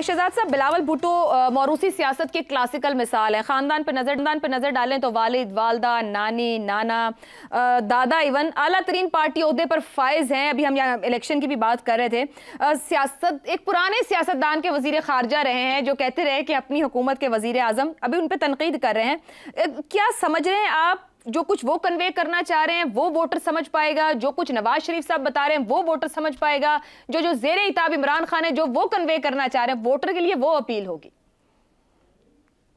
शहजाद साहब बिलावल भुट्टो मौरूसी सियासत के क्लासिकल मिसाल है ख़ानदान पर नज़र खानदान पर नजर पर नजर डालें तो वालिद वालदा नानी नाना आ, दादा इवन अला तरीन पार्टी अहदे पर फायज हैं अभी हम यहाँ इलेक्शन की भी बात कर रहे थे सियासत एक पुराने सियासतदान के वजीर खारजा रहे हैं जो कहते रहे कि अपनी हुकूमत के वजीर अजम अभी उन पर तनकीद कर रहे हैं क्या समझ रहे हैं आप जो कुछ वो कन्वे करना चाह रहे हैं वो वोटर समझ पाएगा जो कुछ नवाज शरीफ साहब बता रहे हैं वो वोटर समझ पाएगा जो जो जेर इताब इमरान खान है जो वो कन्वे करना चाह रहे हैं वोटर के लिए वो अपील होगी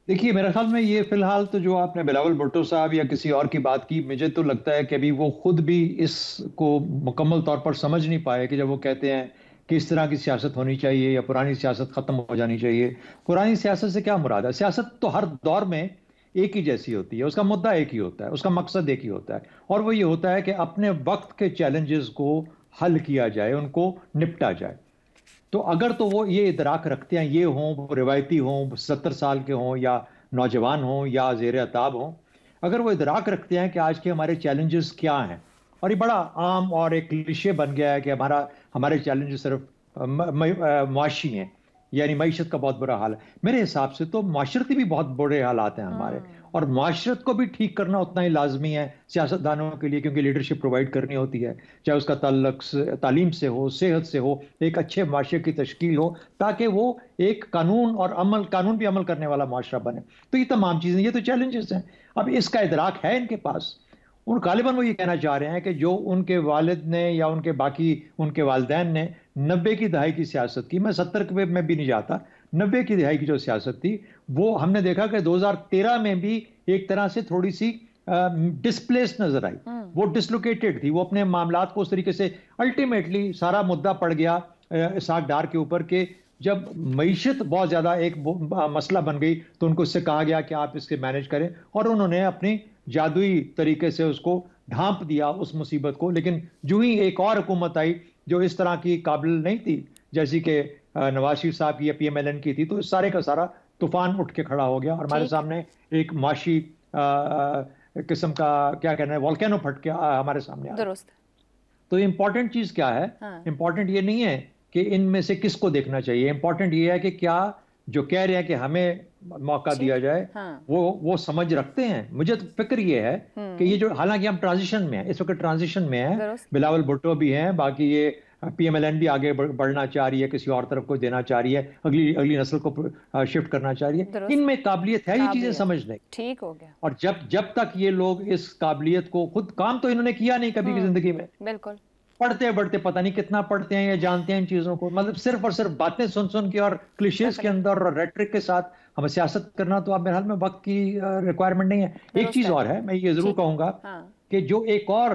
देखिए मेरे ख्याल में ये फिलहाल तो जो आपने बिलावल भुट्टो साहब या किसी और की बात की मुझे तो लगता है कि अभी वो खुद भी इसको मुकम्मल तौर पर समझ नहीं पाए कि जब वो कहते हैं कि इस तरह की सियासत होनी चाहिए या पुरानी सियासत ख़त्म हो जानी चाहिए पुरानी सियासत से क्या मुराद है सियासत तो हर दौर में एक ही जैसी होती है उसका मुद्दा एक ही होता है उसका मकसद एक ही होता है और वो ये होता है कि अपने वक्त के चैलेंजेस को हल किया जाए उनको निपटा जाए तो अगर तो वो ये इदराक रखते हैं ये हों रिवायती हों सत्तर साल के हों या नौजवान हों या जेर अताब हों अगर वो इदराक रखते हैं कि आज के हमारे चैलेंजेस क्या हैं और ये बड़ा आम और एक लिशे बन गया है कि हमारा हमारे चैलेंजेस सिर्फ मुआशी हैं यानी मीशत का बहुत बुरा हाल है मेरे हिसाब से तो माशरती भी बहुत बुरे हालात हैं हमारे हाँ। और माशरत को भी ठीक करना उतना ही लाजमी है सियासतदानों के लिए क्योंकि लीडरशिप प्रोवाइड करनी होती है चाहे उसका तल्लक तालीम से हो सेहत से हो एक अच्छे माशरे की तश्कील हो ताकि वो एक कानून और अमल कानून भी अमल करने वाला माशरा बने तो ये तमाम चीज़ें ये तो चैलेंजेस हैं अब इसका इधराक है इनके पास उन गालिबा वो ये कहना चाह रहे हैं कि जो उनके वालिद ने या उनके बाकी उनके वालदेन ने नब्बे की दहाई की सियासत की मैं सत्तर में भी नहीं जाता नब्बे की दहाई की जो सियासत थी वो हमने देखा कि 2013 में भी एक तरह से थोड़ी सी डिस्प्लेस नजर आई हम्म। वो डिसलोकेटेड थी वो अपने मामला को उस तरीके से अल्टीमेटली सारा मुद्दा पड़ गया इसाक डार के ऊपर के जब मीशत बहुत ज़्यादा एक मसला बन गई तो उनको इससे कहा गया कि आप इसके मैनेज करें और उन्होंने अपनी जादुई तरीके से उसको ढांप दिया उस मुसीबत को लेकिन जू ही एक और हुकूमत आई जो इस तरह की काबिल नहीं थी जैसी कि नवाज शरीफ साहब की या पी की थी तो इस सारे का सारा तूफान उठ के खड़ा हो गया और हमारे सामने एक माशी किस्म का क्या कहना है वॉल्केनो फट के हमारे सामने दुरुस्त तो इम्पॉर्टेंट चीज़ क्या है हाँ। ये नहीं है कि इनमें से किसको देखना चाहिए इंपॉर्टेंट ये है कि क्या जो कह रहे हैं कि हमें मौका दिया जाए हाँ। वो वो समझ रखते हैं मुझे तो फिक्र ये है कि हम्म। ये जो हालांकि हम ट्रांजिशन में हैं इस वक्त ट्रांजिशन में हैं बिलावल भुट्टो भी हैं बाकी ये पीएमएलएन भी आगे बढ़ना चाह रही है किसी और तरफ को देना चाह रही है अगली अगली नस्ल को शिफ्ट करना चाह रही है इनमें काबिलियत है ये चीजें समझने ठीक हो गया और जब जब तक ये लोग इस काबिलियत को खुद काम तो इन्होंने किया नहीं कभी की हम्म। जिंदगी में बिल्कुल पढ़ते बढ़ते पता नहीं कितना पढ़ते हैं या जानते हैं इन चीजों को मतलब सिर्फ और सिर्फ बातें सुन सुन के और क्लिशेस के अंदर और रेट्रिक के साथ अब सियासत करना तो आप मेरे हाल में वक्त की रिक्वायरमेंट नहीं है एक चीज़ और है मैं ये ज़रूर कहूंगा हाँ। कि जो एक और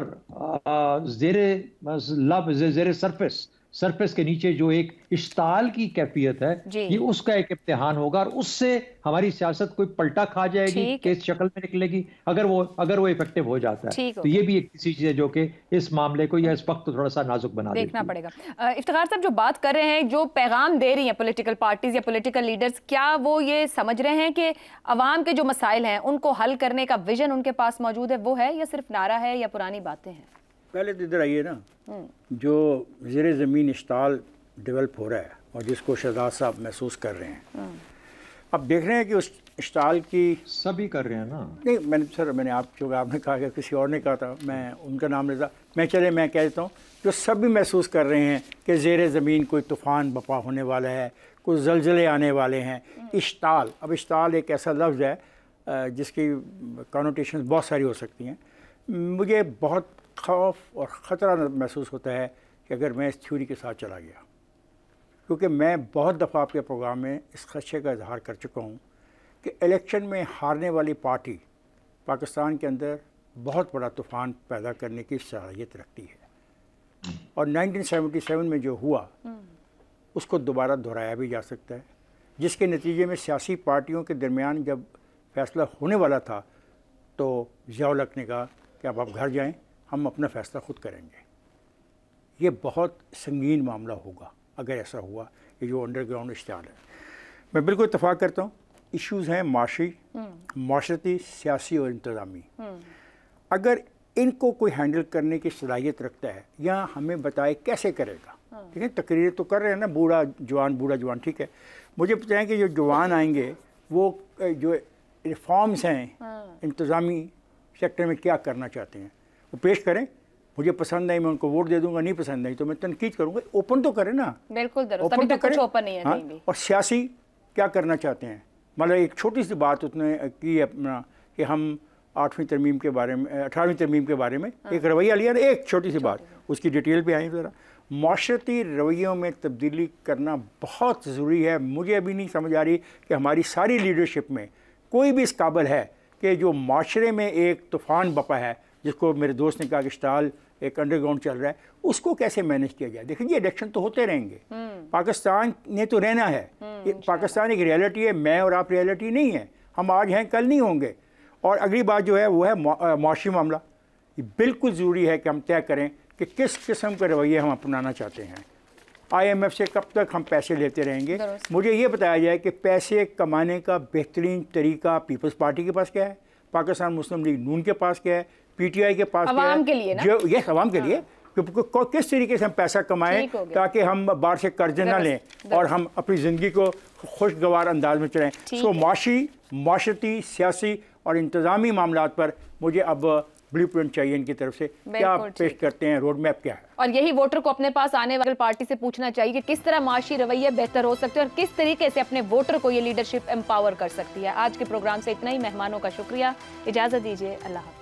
जेरे लव जेरे सरफेस सरफेस के नीचे जो एक इश्ताल की कैफियत है ये उसका एक इम्तिहान होगा और उससे हमारी सियासत कोई पलटा खा जाएगी किस शक्ल में निकलेगी अगर वो अगर वो इफेक्टिव हो जाता है तो ये भी एक किसी चीज़ है जो कि इस मामले को या इस वक्त थोड़ा सा नाजुक बना देखना पड़ेगा इफ्तार साहब जो बात कर रहे हैं जो पैगाम दे रही है पोलिटिकल पार्टीज या पोलिटिकल लीडर्स क्या वो ये समझ रहे हैं कि अवाम के जो मसाइल हैं उनको हल करने का विजन उनके पास मौजूद है वो है या सिर्फ नारा है या पुरानी बातें हैं पहले तो इधर आइए ना हम्म। जो ज़र ज़मीन इश्ताल डेवलप हो रहा है और जिसको शहजाद साहब महसूस कर रहे हैं हम्म। अब देख रहे हैं कि उस इश्ताल की सभी कर रहे हैं ना नहीं मैंने सर मैंने आप जो आपने कहा कि किसी और ने कहा था मैं उनका नाम लेता मैं चले मैं कह देता हूँ जो सभी महसूस कर रहे हैं कि ज़ेर ज़मीन कोई तूफ़ान बपा होने वाला है कुछ जलजले आने वाले हैं हम्म। इश्ताल अब इश्ताल एक ऐसा लफ्ज़ है जिसकी कॉनोटेशन बहुत सारी हो सकती हैं मुझे बहुत खौफ और ख़तरा महसूस होता है कि अगर मैं इस थ्योरी के साथ चला गया क्योंकि मैं बहुत दफ़ा आपके प्रोग्राम में इस खदशे का इजहार कर चुका हूँ कि इलेक्शन में हारने वाली पार्टी पाकिस्तान के अंदर बहुत बड़ा तूफ़ान पैदा करने की सलाहियत रखती है और 1977 में जो हुआ उसको दोबारा दोहराया भी जा सकता है जिसके नतीजे में सियासी पार्टियों के दरमियान जब फैसला होने वाला था तो जियालक ने कहा कि आप आप घर जाएं हम अपना फ़ैसला ख़ुद करेंगे ये बहुत संगीन मामला होगा अगर ऐसा हुआ ये जो अंडरग्राउंड इश्तार है मैं बिल्कुल इतफाक़ करता हूँ इश्यूज हैं माशी हम्म। माशरती सियासी और इंतज़ामी हम्म। अगर इनको कोई हैंडल करने की सलाहियत रखता है या हमें बताए कैसे करेगा हाँ। ठीक है तकरीर तो कर रहे हैं ना बूढ़ा जवान बूढ़ा जवान ठीक है मुझे बताएं कि जो जवान आएंगे वो जो रिफॉर्म्स हैं हाँ। इंतज़ामी सेक्टर में क्या करना चाहते हैं वो पेश करें मुझे पसंद आई मैं उनको वोट दे दूंगा नहीं पसंद नहीं तो मैं तनकीद करूंगा ओपन तो करें ना बिल्कुल ओपन तो, तो करें ओपन नहीं है हाँ? नहीं और सियासी क्या करना चाहते हैं मतलब एक छोटी सी बात उसने की अपना कि हम आठवीं तरमीम के बारे में अठारहवीं तरमीम के बारे में हाँ। एक रवैया लिया एक छोटी सी बात उसकी डिटेल भी आई ज़रा माशरती रवैयों में तब्दीली करना बहुत ज़रूरी है मुझे अभी नहीं समझ आ रही कि हमारी सारी लीडरशिप में कोई भी इस काबिल है कि जो माशरे में एक तूफ़ान बपा है जिसको मेरे दोस्त ने कहा कि स्टाल एक अंडरग्राउंड चल रहा है उसको कैसे मैनेज किया जाए देखिए इलेक्शन तो होते रहेंगे हम्म। पाकिस्तान ने तो रहना है हम्म, पाकिस्तान एक रियलिटी है मैं और आप रियलिटी नहीं है हम आज हैं कल नहीं होंगे और अगली बात जो है वो है मुआशी मामला बिल्कुल ज़रूरी है कि हम तय करें कि किस किस्म का रवैये हम अपनाना चाहते हैं आईएमएफ से कब तक हम पैसे लेते रहेंगे मुझे ये बताया जाए कि पैसे कमाने का बेहतरीन तरीका पीपल्स पार्टी के पास क्या है पाकिस्तान मुस्लिम लीग नून के पास क्या है पीटीआई के पास आवाम के लिए ना? जो ये आवाम के हाँ। लिए कि किस तरीके से हम पैसा कमाएं ताकि हम बाहर से कर्ज ना लें और हम अपनी ज़िंदगी को खुशगवार अंदाज में चलाएं सो माशी माशती सियासी और इंतज़ामी मामला पर मुझे अब ब्लू प्रिंट चाहिए इनकी तरफ से क्या पेश करते हैं रोड मैप क्या है और यही वोटर को अपने पास आने वाली पार्टी से पूछना चाहिए कि किस तरह माशी रवैया बेहतर हो सकते हैं और किस तरीके से अपने वोटर को ये लीडरशिप एम्पावर कर सकती है आज के प्रोग्राम से इतना ही मेहमानों का शुक्रिया इजाज़त दीजिए अल्लाह